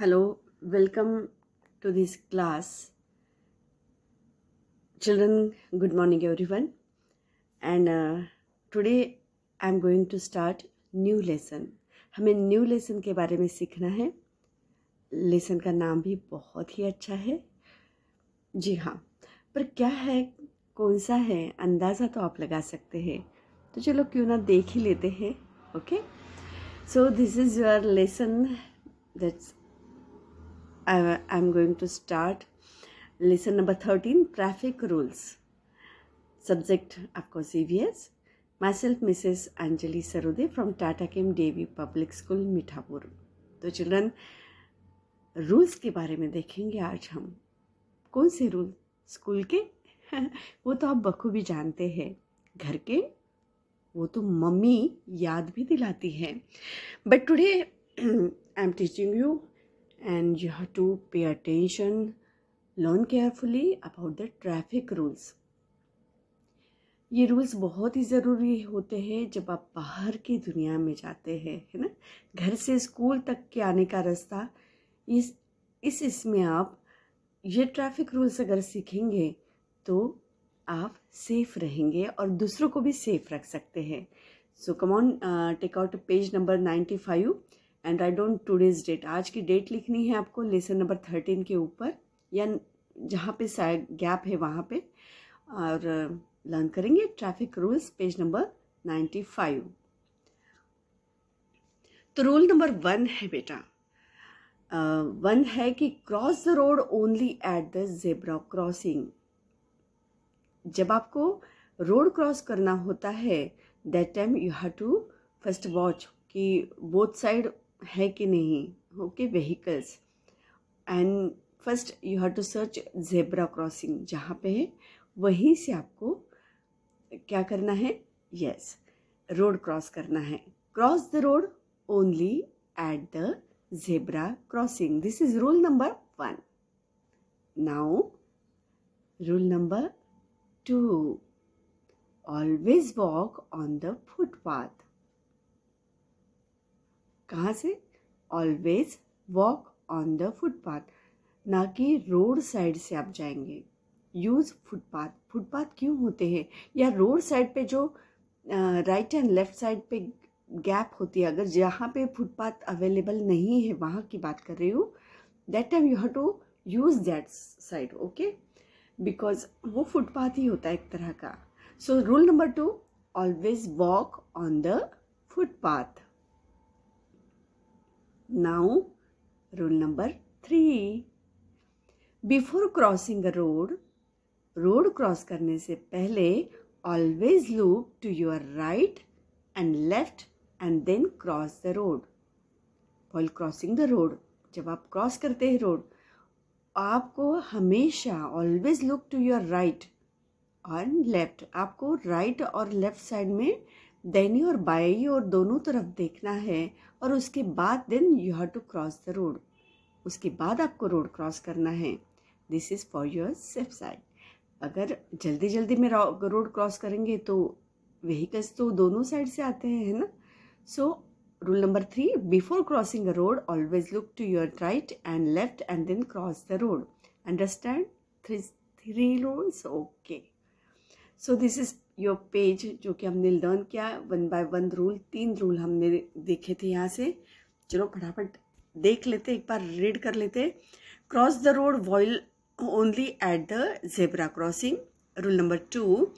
Hello, welcome to this class. Children, good morning everyone. And uh, today I am going to start new lesson. हमें new lesson के बारे में सीखना है lesson का नाम भी बहुत ही अच्छा है जी हाँ पर क्या है कौन सा है अंदाज़ा तो आप लगा सकते हैं तो चलो क्यों ना देख ही लेते हैं okay so this is your lesson that's I am going to start lesson number thirteen traffic rules subject आपको C V S myself Mrs Anjali Sarode from Tata chem DAV public school Mithapur तो चिल्ड्रन रूल्स के बारे में देखेंगे आज हम कौन से रूल स्कूल के वो तो आप बखूबी जानते हैं घर के वो तो मम्मी याद भी दिलाती है but today I am teaching you and you have to pay attention learn carefully about the traffic rules ये रूल्स बहुत ही ज़रूरी होते हैं जब आप बाहर की दुनिया में जाते हैं है ना घर से स्कूल तक के आने का रास्ता इस इस इसमें आप ये ट्रैफिक रूल्स अगर सीखेंगे तो आप सेफ रहेंगे और दूसरों को भी सेफ रख सकते हैं so come on take out page number ninety five and write down today's date आज की डेट लिखनी है आपको लेसन नंबर थर्टीन के ऊपर या जहाँ पे गैप है वहाँ पे और लर्न uh, करेंगे traffic rules page number ninety five तो रूल नंबर वन है बेटा वन uh, है कि cross the road only at the zebra crossing जब आपको रोड क्रॉस करना होता है that time you have to first watch कि बोथ साइड है कि नहीं okay vehicles and first you have to search zebra crossing जहाँ पे है वहीं से आपको क्या करना है यस रोड क्रॉस करना है cross the road only at the zebra crossing this is rule number one now rule number two always walk on the footpath कहाँ से always walk on the footpath ना कि रोड साइड से आप जाएंगे use footpath footpath क्यों होते हैं या रोड साइड पे जो राइट एंड लेफ़्ट साइड पे गैप होती है अगर जहाँ पे फुटपाथ अवेलेबल नहीं है वहाँ की बात कर रही हूँ that time you have to use that side okay because वो फुटपाथ ही होता है एक तरह का so rule number two always walk on the footpath Now, rule number three. Before crossing a road, road cross करने से पहले always look to your right and left and then cross the road. While crossing the road, जब आप cross करते हैं road, आपको हमेशा always look to your right and left. आपको right और left side में दैनी और बाई और दोनों तरफ देखना है और उसके बाद then you have to cross the road उसके बाद आपको रोड क्रॉस करना है this is for your safe side अगर जल्दी जल्दी में रोड क्रॉस करेंगे तो व्हीकल्स तो दोनों साइड से आते हैं है ना so rule number three before crossing a road always look to your right and left and then cross the road understand three three rules okay so this is your page जो कि हमने learn किया one by one rule तीन rule हमने देखे थे यहाँ से चलो फटाफट देख लेते एक बार रीड कर लेते cross the road while only at the zebra crossing rule number two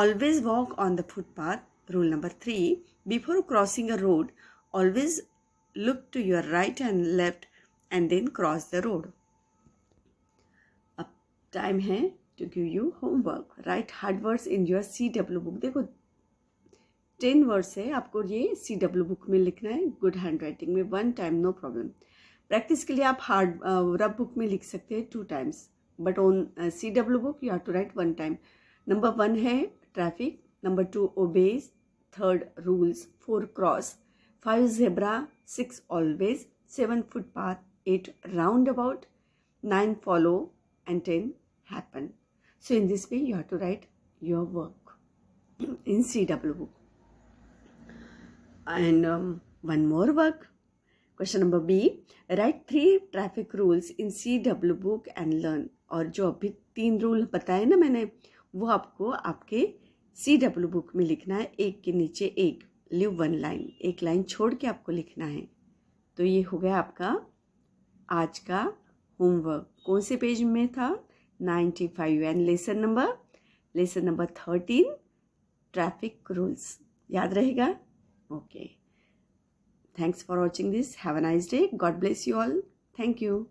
always walk on the footpath rule number three before crossing a road always look to your right and left and then cross the road अब time है to give you homework. Write hard words in your CW book. देखो ten words है आपको ये C W book में लिखना है good handwriting में one time no problem practice के लिए आप हार्ड रब बुक में लिख सकते हैं two times but on C W book you have to write one time number one है traffic number two obeys third rules four cross five zebra six always seven footpath eight roundabout nine follow and ten happen So in this way you have to write your work in CW. And um, one more work. Question number B. Write three traffic rules in CW book and learn. और जो अभी तीन rule बताए ना मैंने वो आपको आपके सी डब्ल्यू बुक में लिखना है एक के नीचे एक लिव वन लाइन एक लाइन छोड़ के आपको लिखना है तो ये हो गया आपका आज का होमवर्क कौन से पेज में था five and lesson number lesson number thirteen traffic rules याद रहेगा okay thanks for watching this have a nice day God bless you all thank you